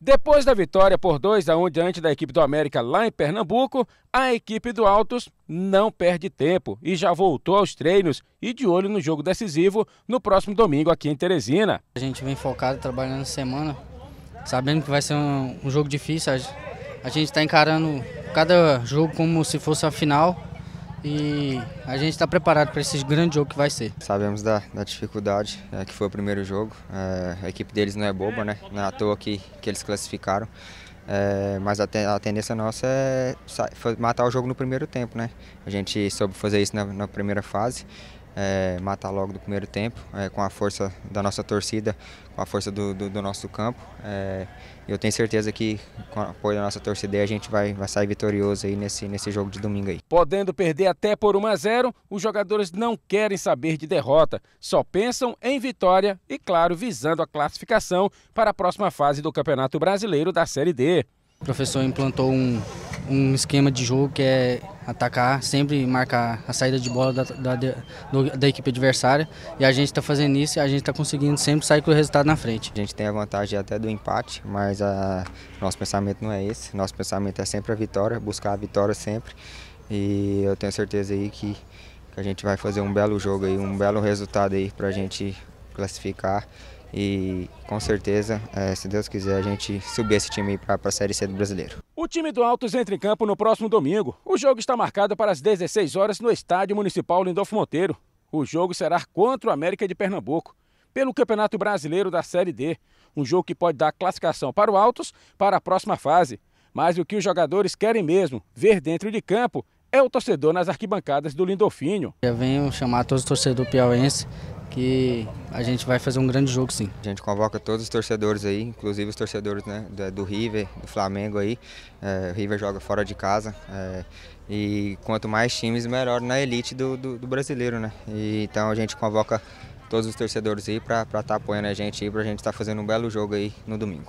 Depois da vitória por 2 a 1 diante da equipe do América lá em Pernambuco, a equipe do Altos não perde tempo e já voltou aos treinos e de olho no jogo decisivo no próximo domingo aqui em Teresina. A gente vem focado, trabalhando semana, sabendo que vai ser um, um jogo difícil. A gente está encarando cada jogo como se fosse a final e a gente está preparado para esse grande jogo que vai ser. Sabemos da, da dificuldade é, que foi o primeiro jogo, é, a equipe deles não é boba, né? não é à toa que, que eles classificaram, é, mas a, a, tendência nossa é matar o jogo no primeiro tempo. Né? A gente soube fazer isso na, na primeira fase é, matar logo do primeiro tempo, é, com a força da nossa torcida, com a força do, do, do nosso campo. É, eu tenho certeza que com o apoio da nossa torcida a gente vai, vai sair vitorioso aí nesse, nesse jogo de domingo aí. Podendo perder até por 1 a 0, os jogadores não querem saber de derrota, só pensam em vitória e, claro, visando a classificação para a próxima fase do Campeonato Brasileiro da Série D. O professor implantou um, um esquema de jogo que é atacar, sempre marcar a saída de bola da, da, da, da equipe adversária. E a gente está fazendo isso e a gente está conseguindo sempre sair com o resultado na frente. A gente tem a vantagem até do empate, mas a, nosso pensamento não é esse. Nosso pensamento é sempre a vitória, buscar a vitória sempre. E eu tenho certeza aí que, que a gente vai fazer um belo jogo aí, um belo resultado aí para a gente classificar e com certeza, eh, se Deus quiser, a gente subir esse time para a Série C do Brasileiro. O time do Altos entra em campo no próximo domingo. O jogo está marcado para as 16 horas no Estádio Municipal Lindolfo Monteiro. O jogo será contra o América de Pernambuco, pelo Campeonato Brasileiro da Série D. Um jogo que pode dar classificação para o Altos para a próxima fase. Mas o que os jogadores querem mesmo ver dentro de campo é o torcedor nas arquibancadas do Lindolfinho. Eu venho chamar todos os torcedores piauense que a gente vai fazer um grande jogo sim. A gente convoca todos os torcedores aí, inclusive os torcedores né, do River, do Flamengo aí. É, o River joga fora de casa. É, e quanto mais times, melhor na elite do, do, do brasileiro, né? E, então a gente convoca todos os torcedores aí para estar tá apoiando a gente e para a gente estar tá fazendo um belo jogo aí no domingo.